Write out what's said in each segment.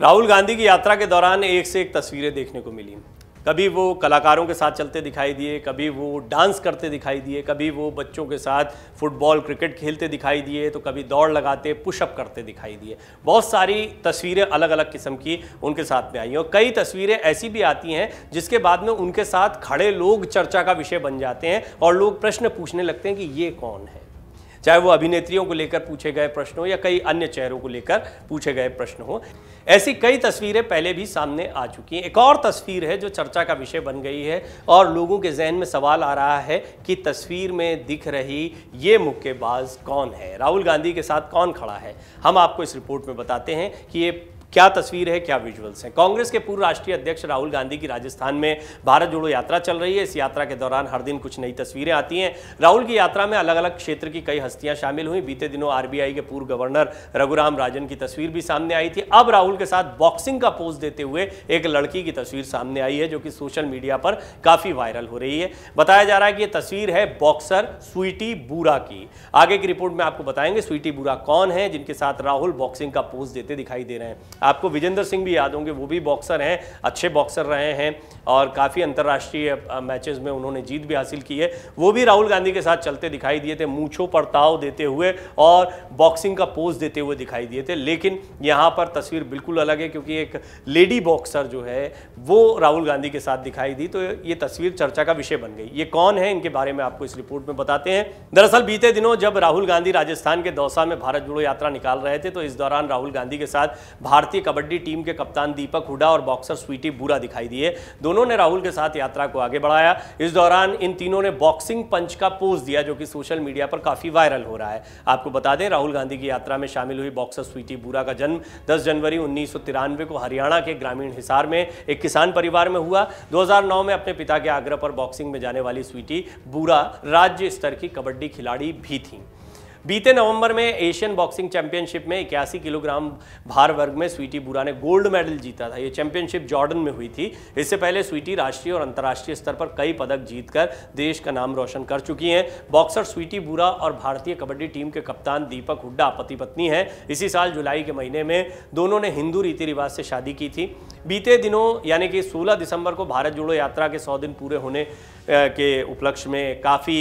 राहुल गांधी की यात्रा के दौरान एक से एक तस्वीरें देखने को मिली कभी वो कलाकारों के साथ चलते दिखाई दिए कभी वो डांस करते दिखाई दिए कभी वो बच्चों के साथ फुटबॉल क्रिकेट खेलते दिखाई दिए तो कभी दौड़ लगाते पुशअप करते दिखाई दिए बहुत सारी तस्वीरें अलग अलग किस्म की उनके साथ में आई और कई तस्वीरें ऐसी भी आती हैं जिसके बाद में उनके साथ खड़े लोग चर्चा का विषय बन जाते हैं और लोग प्रश्न पूछने लगते हैं कि ये कौन है चाहे वो अभिनेत्रियों को लेकर पूछे गए प्रश्न हो या कई अन्य चेहरों को लेकर पूछे गए प्रश्न हो ऐसी कई तस्वीरें पहले भी सामने आ चुकी हैं एक और तस्वीर है जो चर्चा का विषय बन गई है और लोगों के जहन में सवाल आ रहा है कि तस्वीर में दिख रही ये मुक्केबाज कौन है राहुल गांधी के साथ कौन खड़ा है हम आपको इस रिपोर्ट में बताते हैं कि ये क्या तस्वीर है क्या विजुअल्स हैं कांग्रेस के पूर्व राष्ट्रीय अध्यक्ष राहुल गांधी की राजस्थान में भारत जोड़ो यात्रा चल रही है इस यात्रा के दौरान हर दिन कुछ नई तस्वीरें आती हैं राहुल की यात्रा में अलग अलग क्षेत्र की कई हस्तियां शामिल हुई बीते दिनों आरबीआई के पूर्व गवर्नर रघुराम राजन की तस्वीर भी सामने आई थी अब राहुल के साथ बॉक्सिंग का पोज देते हुए एक लड़की की तस्वीर सामने आई है जो कि सोशल मीडिया पर काफी वायरल हो रही है बताया जा रहा है कि यह तस्वीर है बॉक्सर स्वीटी बूरा की आगे की रिपोर्ट में आपको बताएंगे स्वीटी बूरा कौन है जिनके साथ राहुल बॉक्सिंग का पोज देते दिखाई दे रहे हैं आपको विजेंद्र सिंह भी याद होंगे वो भी बॉक्सर हैं अच्छे बॉक्सर रहे हैं और काफ़ी अंतर्राष्ट्रीय मैचेस में उन्होंने जीत भी हासिल की है वो भी राहुल गांधी के साथ चलते दिखाई दिए थे मूछों पर ताव देते हुए और बॉक्सिंग का पोज देते हुए दिखाई दिए थे लेकिन यहाँ पर तस्वीर बिल्कुल अलग है क्योंकि एक लेडी बॉक्सर जो है वो राहुल गांधी के साथ दिखाई दी तो ये तस्वीर चर्चा का विषय बन गई ये कौन है इनके बारे में आपको इस रिपोर्ट में बताते हैं दरअसल बीते दिनों जब राहुल गांधी राजस्थान के दौसा में भारत जोड़ो यात्रा निकाल रहे थे तो इस दौरान राहुल गांधी के साथ भारतीय भारतीय कबड्डी टीम के कप्तान दीपक हुडा और बॉक्सर स्वीटी बुरा दिखाई दिए दोनों ने राहुल के साथ यात्रा को आगे बढ़ाया इस दौरान इन तीनों ने बॉक्सिंग पंच का पोज दिया जो कि सोशल मीडिया पर काफी वायरल हो रहा है आपको बता दें राहुल गांधी की यात्रा में शामिल हुई बॉक्सर स्वीटी बुरा का जन्म दस जनवरी उन्नीस को हरियाणा के ग्रामीण हिसार में एक किसान परिवार में हुआ दो में अपने पिता के आग्रह पर बॉक्सिंग में जाने वाली स्वीटी बुरा राज्य स्तर की कबड्डी खिलाड़ी भी थी बीते नवंबर में एशियन बॉक्सिंग चैंपियनशिप में इक्यासी किलोग्राम भार वर्ग में स्वीटी बुरा ने गोल्ड मेडल जीता था ये चैंपियनशिप जॉर्डन में हुई थी इससे पहले स्वीटी राष्ट्रीय और अंतर्राष्ट्रीय स्तर पर कई पदक जीतकर देश का नाम रोशन कर चुकी हैं बॉक्सर स्वीटी बुरा और भारतीय कबड्डी टीम के कप्तान दीपक हुड्डा पति पत्नी हैं इसी साल जुलाई के महीने में दोनों ने हिंदू रीति रिवाज से शादी की थी बीते दिनों यानी कि सोलह दिसंबर को भारत जोड़ो यात्रा के सौ दिन पूरे होने के उपलक्ष्य में काफ़ी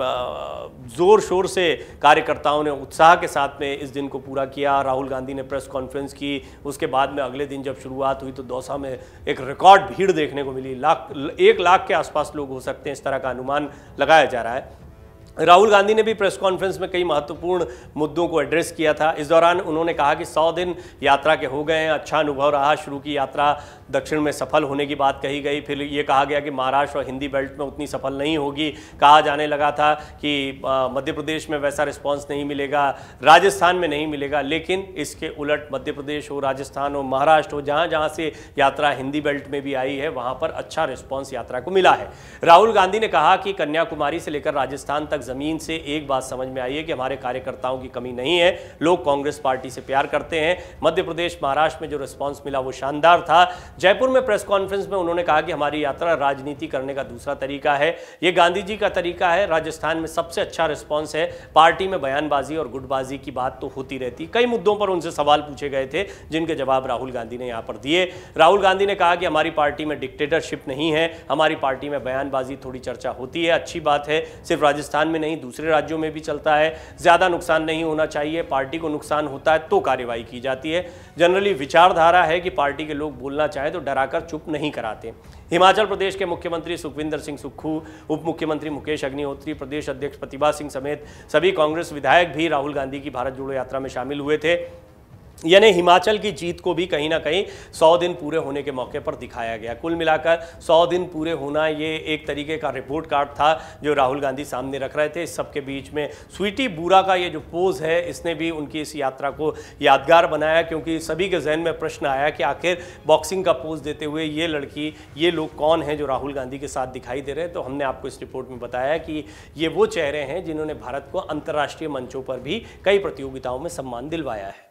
ज़ोर शोर से कार्यकर्ताओं ने उत्साह के साथ में इस दिन को पूरा किया राहुल गांधी ने प्रेस कॉन्फ्रेंस की उसके बाद में अगले दिन जब शुरुआत हुई तो दौसा में एक रिकॉर्ड भीड़ देखने को मिली लाख एक लाख के आसपास लोग हो सकते हैं इस तरह का अनुमान लगाया जा रहा है राहुल गांधी ने भी प्रेस कॉन्फ्रेंस में कई महत्वपूर्ण मुद्दों को एड्रेस किया था इस दौरान उन्होंने कहा कि 100 दिन यात्रा के हो गए हैं अच्छा अनुभव रहा शुरू की यात्रा दक्षिण में सफल होने की बात कही गई फिर ये कहा गया कि महाराष्ट्र और हिंदी बेल्ट में उतनी सफल नहीं होगी कहा जाने लगा था कि मध्य प्रदेश में वैसा रिस्पॉन्स नहीं मिलेगा राजस्थान में नहीं मिलेगा लेकिन इसके उलट मध्य प्रदेश हो राजस्थान हो महाराष्ट्र हो जहाँ जहाँ से यात्रा हिंदी बेल्ट में भी आई है वहाँ पर अच्छा रिस्पॉन्स यात्रा को मिला है राहुल गांधी ने कहा कि कन्याकुमारी से लेकर राजस्थान तक ज़मीन से एक बात समझ में आई है कि हमारे कार्यकर्ताओं की कमी नहीं है लोग कांग्रेस पार्टी से प्यार करते हैं मध्य प्रदेश महाराष्ट्र में जो रिस्पॉन्स मिला वो शानदार था जयपुर में प्रेस कॉन्फ्रेंस में उन्होंने कहा कि हमारी यात्रा राजनीति करने का दूसरा तरीका है ये गांधी जी का तरीका है राजस्थान में सबसे अच्छा रिस्पॉन्स है पार्टी में बयानबाजी और गुटबाजी की बात तो होती रहती कई मुद्दों पर उनसे सवाल पूछे गए थे जिनके जवाब राहुल गांधी ने यहाँ पर दिए राहुल गांधी ने कहा कि हमारी पार्टी में डिक्टेटरशिप नहीं है हमारी पार्टी में बयानबाजी थोड़ी चर्चा होती है अच्छी बात है सिर्फ राजस्थान में नहीं दूसरे राज्यों में भी चलता है ज़्यादा नुकसान नहीं होना चाहिए पार्टी को नुकसान होता है तो कार्यवाही की जाती है जनरली विचारधारा है कि पार्टी के लोग बोलना चाहें तो डराकर चुप नहीं कराते हिमाचल प्रदेश के मुख्यमंत्री सुखविंदर सिंह सुक्खू उप मुख्यमंत्री मुकेश अग्निहोत्री प्रदेश अध्यक्ष प्रतिभा सिंह समेत सभी कांग्रेस विधायक भी राहुल गांधी की भारत जोड़ो यात्रा में शामिल हुए थे यानी हिमाचल की जीत को भी कहीं ना कहीं 100 दिन पूरे होने के मौके पर दिखाया गया कुल मिलाकर 100 दिन पूरे होना ये एक तरीके का रिपोर्ट कार्ड था जो राहुल गांधी सामने रख रहे थे इस सबके बीच में स्वीटी बूरा का ये जो पोज है इसने भी उनकी इस यात्रा को यादगार बनाया क्योंकि सभी के जहन में प्रश्न आया कि आखिर बॉक्सिंग का पोज देते हुए ये लड़की ये लोग कौन हैं जो राहुल गांधी के साथ दिखाई दे रहे हैं तो हमने आपको इस रिपोर्ट में बताया कि ये वो चेहरे हैं जिन्होंने भारत को अंतर्राष्ट्रीय मंचों पर भी कई प्रतियोगिताओं में सम्मान दिलवाया है